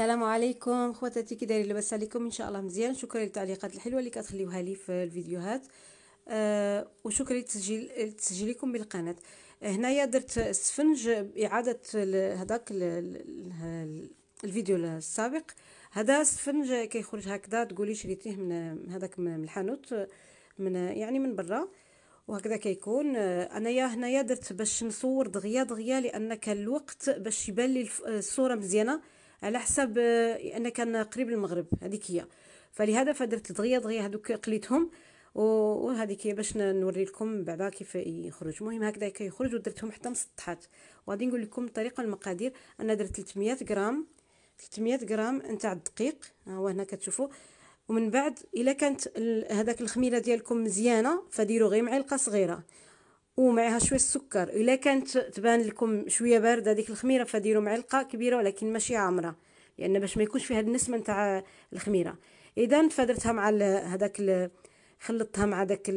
السلام عليكم خواتاتي كي دايرين لاباس عليكم ان شاء الله مزيان شكرا للتعليقات الحلوه اللي كتخليوها لي في الفيديوهات آه وشكرا لتسجيل تسجيلكم بالقناه آه، هنايا درت السفنج اعاده هذاك الفيديو السابق هذا السفنج كيخرج هكذا تقولي شريتيه من هذاك من الحانوت من يعني من برا وهكذا كيكون آه، انايا هنايا درت باش نصور دغيا دغيا لان كان الوقت باش يبان لي آه، الصوره مزيانه على حسب انا آه، كان قريب المغرب هذيك هي فلهذا فدرت دغيا دغيا هذوك قليتهم وهذيك هي باش نوري لكم بعدا كيف يخرج المهم هكذا كيخرج ودرتهم حتى مسطحات وغادي نقول لكم الطريقه المقادير انا درت 300 غرام 300 غرام نتاع الدقيق ها هو هنا كتشوفوا ومن بعد الا كانت هذاك الخميره ديالكم مزيانه فديروا غير معلقه صغيره ومعها شويه السكر الا كانت تبان لكم شويه بارده ديك الخميره فديروا معلقه كبيره ولكن ماشي عامره لان يعني باش ما يكونش فيها النسمه نتاع الخميره اذا فدرتها مع هذاك خلطتها مع داك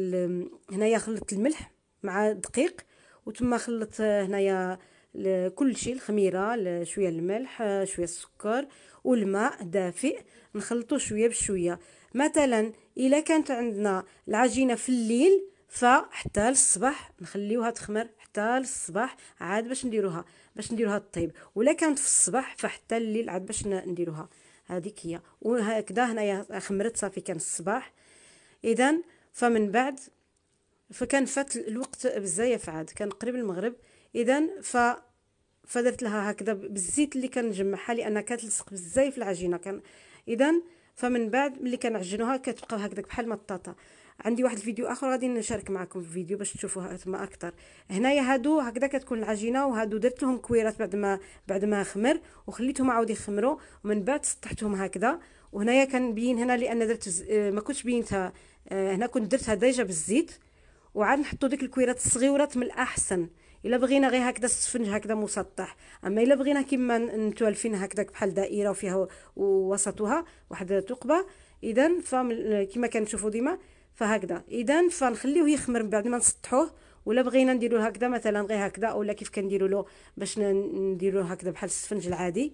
هنايا خلطت الملح مع دقيق وتما خلطت هنايا كل شيء الخميره شويه الملح شويه السكر والماء دافئ نخلطو شويه بشويه مثلا الا كانت عندنا العجينه في الليل فحتى للصباح نخليوها تخمر حتى للصباح عاد باش نديروها باش نديروها طيب ولا كانت في الصباح فحتى الليل عاد باش نديروها هذيك هي وهكذا هنايا خمرت صافي كان الصباح اذا فمن بعد فكان فات الوقت بزاف عاد كان قريب المغرب اذا ف فدرت لها هكذا بالزيت اللي كنجمعها لانها كتلصق بزاف العجينه كان اذا فمن بعد ملي كنعجنوها كتبقى هكذا بحال ما الطاطا عندي واحد الفيديو اخر غادي نشارك معكم في الفيديو باش تشوفوها تما اكثر هنايا هادو هكذا كتكون العجينه وهادو درت لهم كويرات بعد ما بعد ما خمر وخليتهم عاود يخمروا ومن بعد سطحتهم هكذا وهنايا كنبين هنا لان درت آه، ما كنتش بينتها آه، هنا كنت درتها ديجا بالزيت وعاد نحطوا ديك الكويرات الصغيرات من الاحسن الا بغينا غير هكذا السفنج هكذا مسطح اما الا بغينا كيما نتوالفين هكذا بحال دائره وفيها ووسطها واحد ثقبه اذا فكما كنشوفوا ديما فهكذا اذا فنخليوه يخمر من بعد ما نسطحوه ولا بغينا نديرو هكذا مثلا غير هكذا ولا كيف كنديرو له باش نديرو هكذا بحال السفنج العادي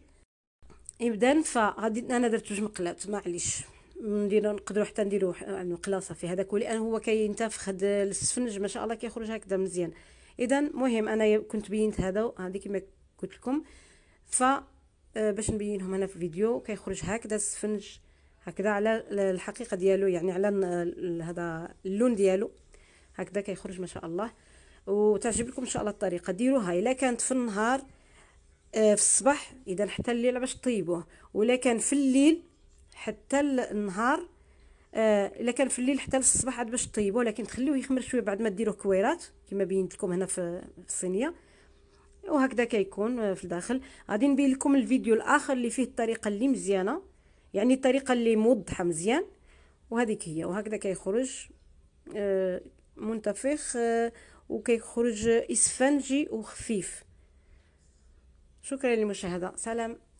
اذا فغادي انا درت جوج مقلات معليش نديرو نقدروا حتى نديرو يعني مقله صافي هذاك لان هو كينتفخ هذا السفنج ما شاء الله كيخرج هكذا مزيان اذا مهم انا كنت بينت هذا هذه كما قلت لكم ف آه، باش نبينهم انا في الفيديو كيخرج هكذا السفنج هكذا على الحقيقه ديالو يعني على هذا اللون ديالو هكذا كيخرج ما شاء الله وتعجب لكم ان شاء الله الطريقه ديروها الا كانت في النهار آه، في الصباح اذا حتى الليل باش طيبوه ولا كان في الليل حتى النهار آه، الا كان في الليل حتى الصباح عاد باش طيبوه لكن تخليوه يخمر شويه بعد ما ديروه كويرات كما بينت لكم هنا في الصينيه وهكذا كيكون آه، في الداخل غادي نبين لكم الفيديو الاخر اللي فيه الطريقه اللي مزيانه يعني الطريقة اللي موضحة مزيان وهذيك هي وهكذا كيخرج آه، منتفخ آه، وكيخرج اسفنجي وخفيف شكرا للمشاهدة سلام